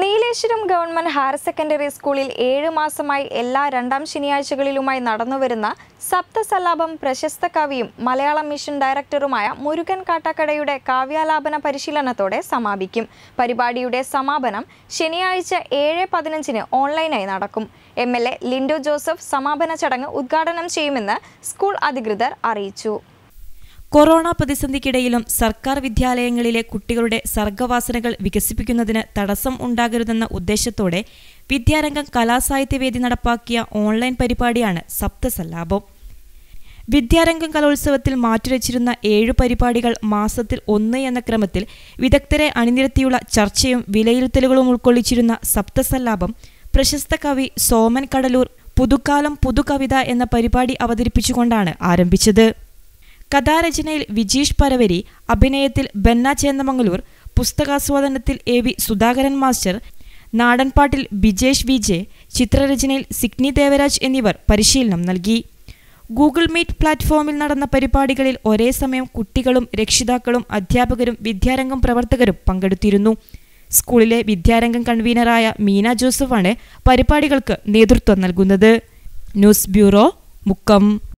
Nileshwaram government higher secondary സ്കൂളിൽ ഏഴു മാസമായി എല്ലാ രണ്ടാം ശനിയാഴ്ചകളിലുമായി നടന്നുവരുന്ന സപ്തസലാപം പ്രശസ്ത കവിയും മലയാളം മിഷൻ ഡയറക്ടറുമായ മുരുകൻ കാട്ടാക്കടയുടെ കാവ്യാലാപന പരിശീലനത്തോടെ സമാപിക്കും പരിപാടിയുടെ സമാപനം ശനിയാഴ്ച ഏഴ് പതിനഞ്ചിന് ഓൺലൈനായി നടക്കും എം ലിൻഡോ ജോസഫ് സമാപന ചടങ്ങ് ഉദ്ഘാടനം ചെയ്യുമെന്ന് സ്കൂൾ അധികൃതർ അറിയിച്ചു കൊറോണ പ്രതിസന്ധിക്കിടയിലും സർക്കാർ വിദ്യാലയങ്ങളിലെ കുട്ടികളുടെ സർഗവാസനകൾ വികസിപ്പിക്കുന്നതിന് തടസ്സം ഉണ്ടാകരുതെന്ന ഉദ്ദേശത്തോടെ വിദ്യാരംഗം കലാസാഹിത്യവേദി നടപ്പാക്കിയ ഓൺലൈൻ പരിപാടിയാണ് സപ്തസല്ലാപം വിദ്യാരംഗം കലോത്സവത്തിൽ മാറ്റുരച്ചിരുന്ന ഏഴു പരിപാടികൾ മാസത്തിൽ ഒന്ന് എന്ന ക്രമത്തിൽ വിദഗ്ധരെ അണിനിരത്തിയുള്ള ചർച്ചയും വിലയിരുത്തലുകളും ഉൾക്കൊള്ളിച്ചിരുന്ന സപ്തസല്ലാപം പ്രശസ്ത കവി സോമൻ കടലൂർ പുതുക്കാലം പുതുകവിത എന്ന പരിപാടി അവതരിപ്പിച്ചുകൊണ്ടാണ് ആരംഭിച്ചത് കഥാരചനയിൽ വിജീഷ് പരവരി അഭിനയത്തിൽ ബെന്ന ചേന്ദമംഗലൂർ പുസ്തകാസ്വാദനത്തിൽ എ വി സുധാകരൻ മാസ്റ്റർ നാടൻപാട്ടിൽ ബിജേഷ് വിജെ ചിത്രരചനയിൽ സിഗ്നി ദേവരാജ് എന്നിവർ പരിശീലനം നൽകി ഗൂഗിൾ മീറ്റ് പ്ലാറ്റ്ഫോമിൽ നടന്ന പരിപാടികളിൽ ഒരേ സമയം കുട്ടികളും രക്ഷിതാക്കളും അധ്യാപകരും വിദ്യാരംഗം പ്രവർത്തകരും പങ്കെടുത്തിരുന്നു സ്കൂളിലെ വിദ്യാരംഗം കൺവീനറായ മീന ജോസഫാണ് പരിപാടികൾക്ക് നേതൃത്വം നൽകുന്നത് ന്യൂസ് ബ്യൂറോ മുക്കം